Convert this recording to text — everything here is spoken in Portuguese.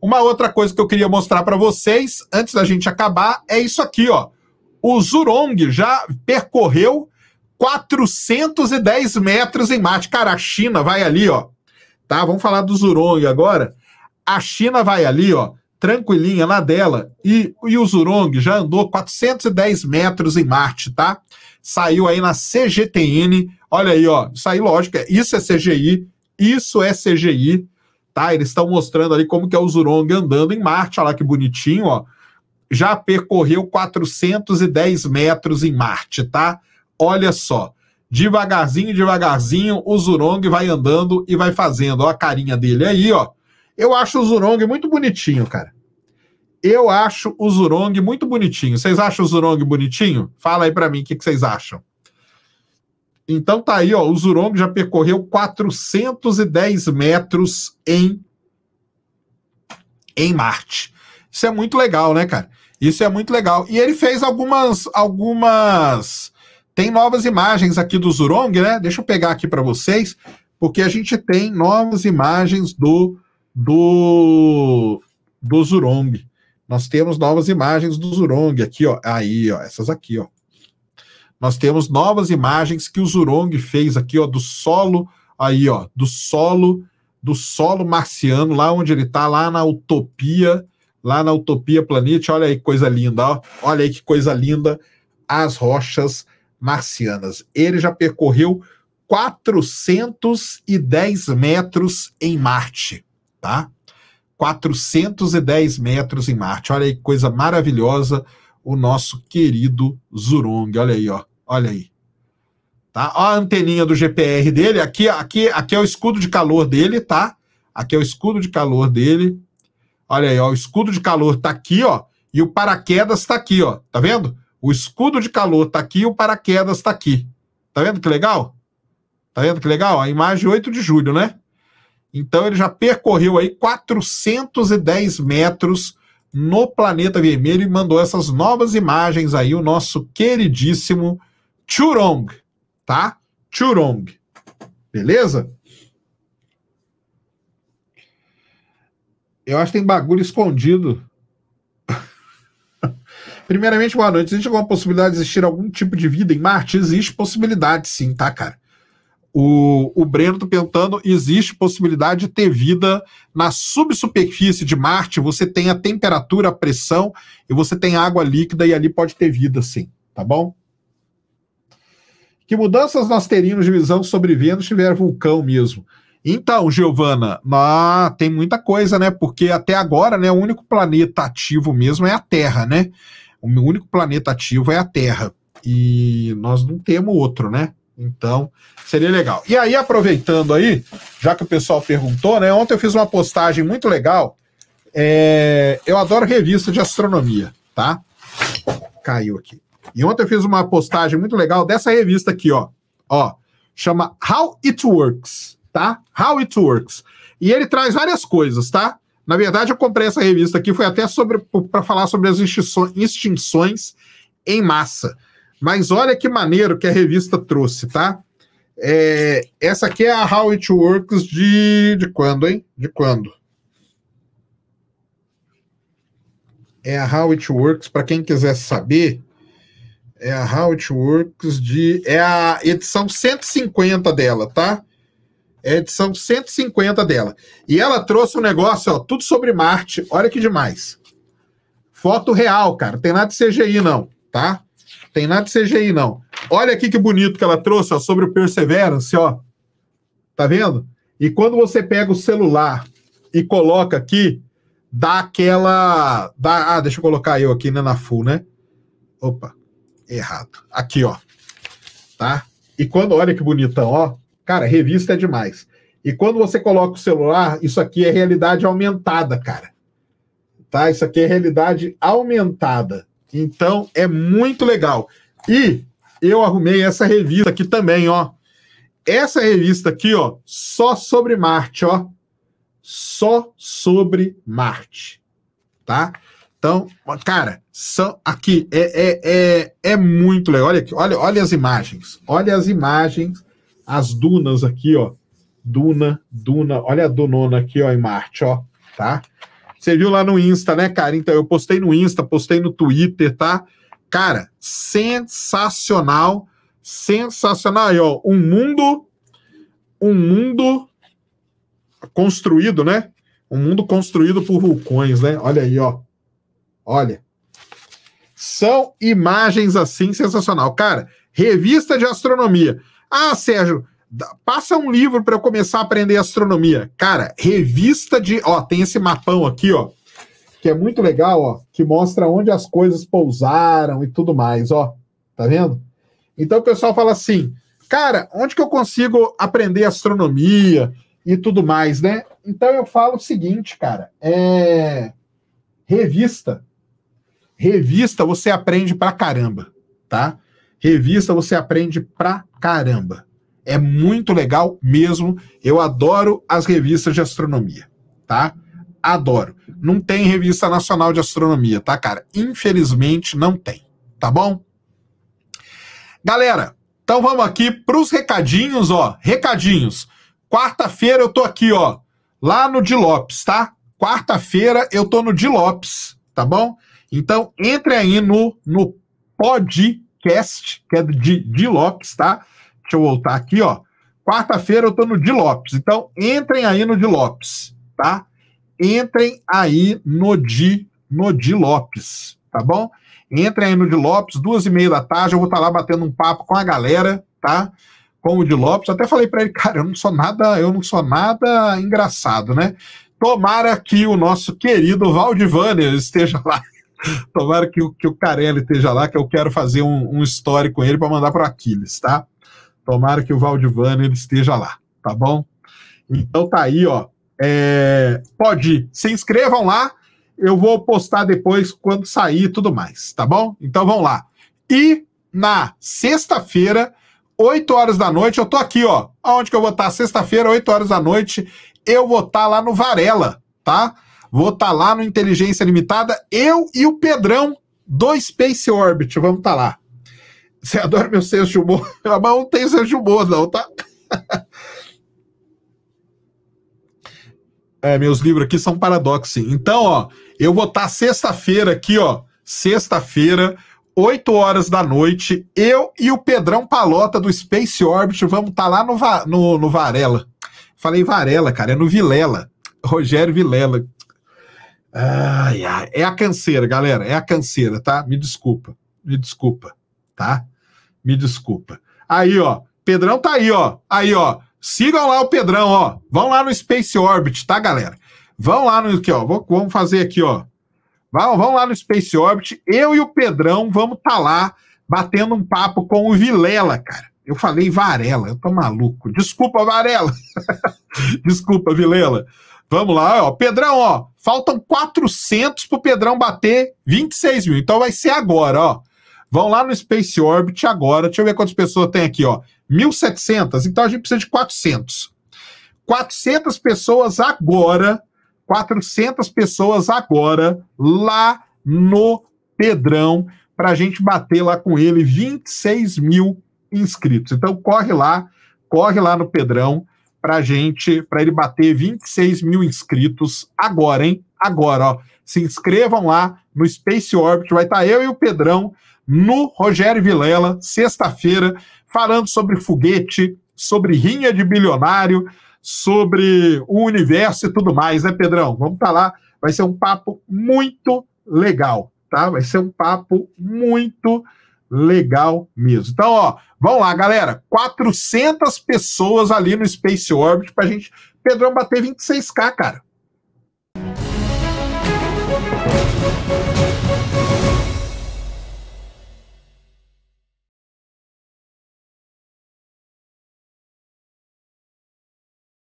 Uma outra coisa que eu queria mostrar para vocês, antes da gente acabar, é isso aqui, ó. O Zurong já percorreu 410 metros em Marte. Cara, a China vai ali, ó. Tá? Vamos falar do Zurong agora. A China vai ali, ó, tranquilinha na dela. E, e o Zurong já andou 410 metros em Marte, tá? Saiu aí na CGTN. Olha aí, ó. Isso aí, lógico, é, isso é CGI, isso é CGI, tá? Eles estão mostrando ali como que é o Zurong andando em Marte. Olha lá que bonitinho, ó. Já percorreu 410 metros em Marte, tá? Olha só. Devagarzinho, devagarzinho, o Zurong vai andando e vai fazendo. Ó a carinha dele aí, ó. Eu acho o Zurong muito bonitinho, cara. Eu acho o Zurong muito bonitinho. Vocês acham o Zurong bonitinho? Fala aí para mim o que, vocês acham. Então tá aí, ó. O Zurong já percorreu 410 metros em, em Marte. Isso é muito legal, né, cara? Isso é muito legal. E ele fez algumas. algumas. Tem novas imagens aqui do Zurong, né? Deixa eu pegar aqui para vocês, porque a gente tem novas imagens do do do Zurong. Nós temos novas imagens do Zurong aqui, ó. Aí, ó, essas aqui, ó. Nós temos novas imagens que o Zurong fez aqui, ó, do solo aí, ó, do solo do solo marciano, lá onde ele tá, lá na utopia, lá na utopia planeta. Olha aí que coisa linda, ó. Olha aí que coisa linda as rochas marcianas. Ele já percorreu 410 metros em Marte, tá? 410 metros em Marte. Olha aí que coisa maravilhosa, o nosso querido Zurong. Olha aí, ó. Olha aí. Tá? Ó a anteninha do GPR dele, aqui, aqui, aqui é o escudo de calor dele, tá? Aqui é o escudo de calor dele. Olha aí, ó, o escudo de calor tá aqui, ó, e o paraquedas tá aqui, ó. Tá vendo? O escudo de calor tá aqui e o paraquedas tá aqui. Tá vendo que legal? Tá vendo que legal? A imagem 8 de julho, né? Então ele já percorreu aí 410 metros no planeta vermelho e mandou essas novas imagens aí o nosso queridíssimo Churong, tá? Churong. Beleza? Eu acho que tem bagulho escondido. Primeiramente, boa noite. Existe alguma possibilidade de existir algum tipo de vida em Marte? Existe possibilidade, sim, tá, cara? O, o Breno está perguntando: existe possibilidade de ter vida na subsuperfície de Marte? Você tem a temperatura, a pressão e você tem água líquida e ali pode ter vida, sim, tá bom? Que mudanças nós teríamos de visão sobre Vênus tiver vulcão mesmo? Então, Giovana, ah, tem muita coisa, né? Porque até agora, né, o único planeta ativo mesmo é a Terra, né? O único planeta ativo é a Terra. E nós não temos outro, né? Então, seria legal. E aí, aproveitando aí, já que o pessoal perguntou, né? Ontem eu fiz uma postagem muito legal. É... eu adoro revista de astronomia, tá? Caiu aqui. E ontem eu fiz uma postagem muito legal dessa revista aqui, ó. Ó, chama How It Works, tá? How It Works. E ele traz várias coisas, tá? Na verdade, eu comprei essa revista aqui, foi até sobre para falar sobre as extinções em massa. Mas olha que maneiro que a revista trouxe, tá? É, essa aqui é a How It Works de, de quando, hein? De quando? É a How It Works, para quem quiser saber, é a How It Works de. É a edição 150 dela, tá? É a edição 150 dela. E ela trouxe um negócio, ó, tudo sobre Marte. Olha que demais. Foto real, cara. Não tem nada de CGI, não, tá? Tem nada de CGI, não. Olha aqui que bonito que ela trouxe, ó, sobre o Perseverance, ó. Tá vendo? E quando você pega o celular e coloca aqui, dá aquela. Dá, ah, deixa eu colocar eu aqui né, na full, né? Opa, errado. Aqui, ó. Tá? E quando, olha que bonitão, ó. Cara, revista é demais. E quando você coloca o celular, isso aqui é realidade aumentada, cara. Tá? Isso aqui é realidade aumentada. Então é muito legal. E eu arrumei essa revista aqui também, ó. Essa revista aqui, ó, só sobre Marte, ó. Só sobre Marte, tá? Então, cara, são aqui é, é, é, é muito legal. Olha aqui, olha, olha as imagens. Olha as imagens, as dunas aqui, ó. Duna, duna. Olha a dunona aqui, ó, em Marte, ó, tá? Você viu lá no Insta, né, cara? Então, eu postei no Insta, postei no Twitter, tá? Cara, sensacional, sensacional. Aí, ó, um mundo, um mundo construído, né? Um mundo construído por vulcões, né? Olha aí, ó. Olha. São imagens assim sensacional. Cara, revista de astronomia. Ah, Sérgio, passa um livro para eu começar a aprender astronomia. Cara, revista de. Ó, tem esse mapão aqui, ó. Que é muito legal, ó. Que mostra onde as coisas pousaram e tudo mais, ó. Tá vendo? Então o pessoal fala assim, cara, onde que eu consigo aprender astronomia e tudo mais, né? Então eu falo o seguinte, cara, é. Revista. Revista você aprende pra caramba, tá? Revista você aprende pra caramba. É muito legal mesmo. Eu adoro as revistas de astronomia, tá? Adoro. Não tem revista nacional de astronomia, tá, cara? Infelizmente não tem, tá bom? Galera, então vamos aqui para os recadinhos, ó. Recadinhos. Quarta-feira eu tô aqui, ó, lá no Di Lopes, tá? Quarta-feira eu tô no Di Lopes, tá bom? Então entre aí no, no podcast, que é de Di Lopes, tá? Deixa eu voltar aqui, ó. Quarta-feira eu estou no Dilopes, Lopes. Então, entrem aí no Dilopes, Lopes, tá? Entrem aí no di no Dilopes, Lopes, tá bom? Entrem aí no Dilopes, Lopes, duas e meia da tarde, eu vou estar tá lá batendo um papo com a galera, tá? Com o Dilopes, Lopes. Até falei para ele, cara, eu não sou nada, eu não sou nada engraçado, né? Tomara que o nosso querido Valdivaner esteja lá. Tomara que, que o Carelli esteja lá, que eu quero fazer um, um story com ele para mandar para Aquiles, tá? Tomara que o Valdivano esteja lá, tá bom? Então tá aí, ó. É, pode ir. Se inscrevam lá. Eu vou postar depois quando sair e tudo mais, tá bom? Então vamos lá. E na sexta-feira, 8 horas da noite, eu tô aqui, ó. Aonde que eu vou estar? Tá? Sexta-feira, 8 horas da noite, eu vou estar tá lá no Varela, tá? Vou estar tá lá no Inteligência Limitada, eu e o Pedrão do Space Orbit, vamos estar lá. Você adora meu senso de humor? Ah, mas não tem senso de humor, não, tá? É, meus livros aqui são paradoxo, sim. Então, ó, eu vou estar tá sexta-feira aqui, ó. Sexta-feira, 8 horas da noite. Eu e o Pedrão Palota do Space Orbit vamos estar tá lá no, no, no Varela. Falei Varela, cara, é no Vilela. Rogério Vilela. Ai, ai, é a canseira, galera. É a canseira, tá? Me desculpa. Me desculpa, tá? Me desculpa. Aí, ó, Pedrão tá aí, ó. Aí, ó. Sigam lá o Pedrão, ó. Vão lá no Space Orbit, tá, galera? Vão lá no que, ó. Vou, vamos fazer aqui, ó. Vão, vão lá no Space Orbit. Eu e o Pedrão vamos tá lá batendo um papo com o Vilela, cara. Eu falei Varela, eu tô maluco. Desculpa, Varela. Desculpa, Vilela. Vamos lá, ó. Pedrão, ó. Faltam 400 pro Pedrão bater 26 mil. Então vai ser agora, ó. Vão lá no Space Orbit agora. Deixa eu ver quantas pessoas tem aqui, ó. 1.700, então a gente precisa de 400. 400 pessoas agora, 400 pessoas agora, lá no Pedrão, para a gente bater lá com ele 26 mil inscritos. Então corre lá, corre lá no Pedrão para gente, para ele bater 26 mil inscritos agora, hein? Agora, ó. Se inscrevam lá no Space Orbit, vai estar tá eu e o Pedrão no Rogério Vilela, sexta-feira, falando sobre foguete, sobre rinha de bilionário, sobre o universo e tudo mais, né, Pedrão? Vamos estar tá lá. Vai ser um papo muito legal, tá? Vai ser um papo muito legal mesmo. Então, ó, vamos lá, galera. 400 pessoas ali no Space Orbit pra gente. Pedrão bater 26k, cara.